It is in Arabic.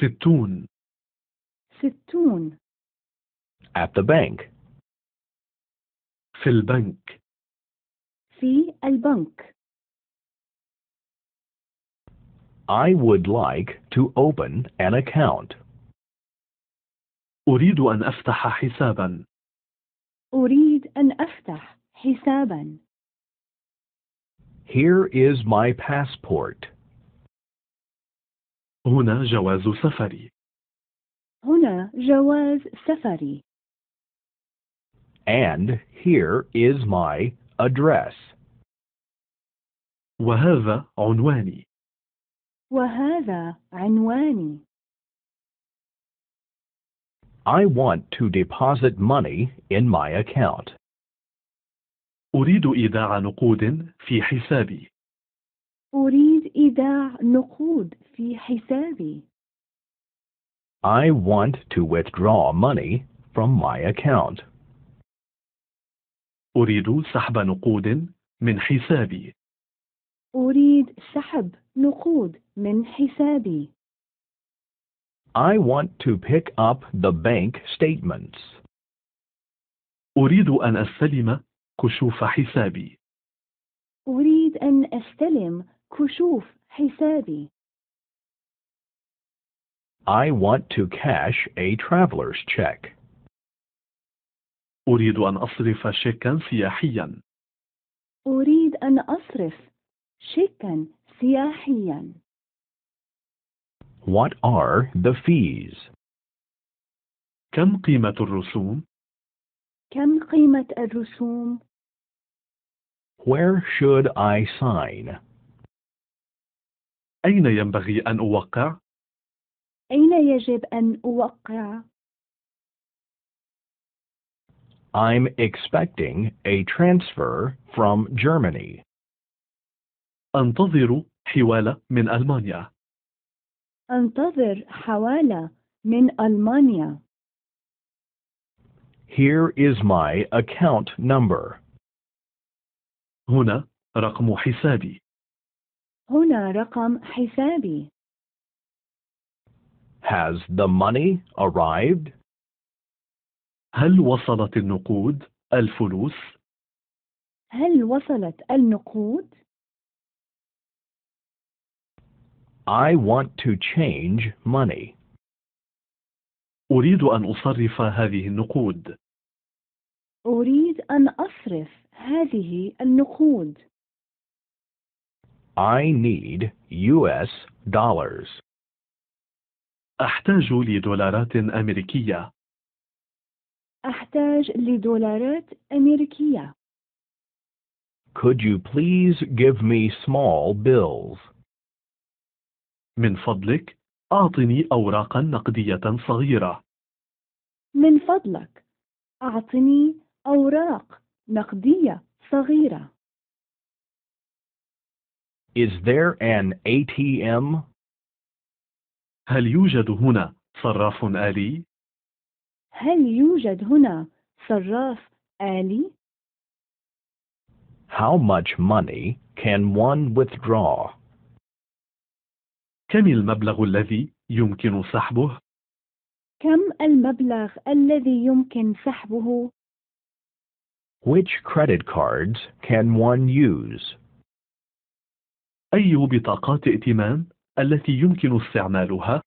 Sittun. Sittun. At the bank. Fil bank. Fi al I would like to open an account. أريد أن أفتح حسابا. أريد أن أفتح حسابا. Here is my passport. هنا جواز سفري. هنا جواز سفري. And here is my address. وهذا عنواني. وهذا عنواني. I want to deposit money in my account. أريد إيداع نقود في حسابي. أريد إيداع نقود في حسابي. I want to withdraw money from my account. أريد سحب نقود من حسابي. أريد سحب نقود من حسابي. I want to pick up the bank statements. أريد أن أستلم كشوف حسابي. أريد أن أستلم كشوف حسابي I want to cash a traveler's check. أريد أن أصرف شيكا سياحيا. أريد أن أصرف شيكا سياحيا. What are the fees? كم قيمة الرسوم؟ كم قيمة الرسوم؟ Where should I sign? أين ينبغي أن أوقع؟ أين يجب أن أوقع؟ I'm expecting a transfer from Germany. أنتظر حوالة من ألمانيا. أنتظر حوالة من ألمانيا. Here is my account number. هنا رقم حسابي. هنا رقم حسابي. Has the money arrived? هل وصلت النقود الفلوس؟ هل وصلت النقود؟ I want to change money. أريد أن أصرف هذه النقود. أريد أن أصرف هذه النقود. I need US dollars. أحتاج لدولارات أمريكية. أحتاج لدولارات أمريكية. Could you please give me small bills? من فضلك أعطني أوراقا نقدية صغيرة. من فضلك أعطني أوراق نقدية صغيرة. Is there an ATM? هل يوجد هنا صراف آلي؟ هل يوجد هنا صراف آلي؟ How much money can one withdraw? كم المبلغ الذي يمكن سحبه؟ كم المبلغ الذي يمكن سحبه؟ Which credit cards can one use? أي بطاقات ائتمان التي يمكن استعمالها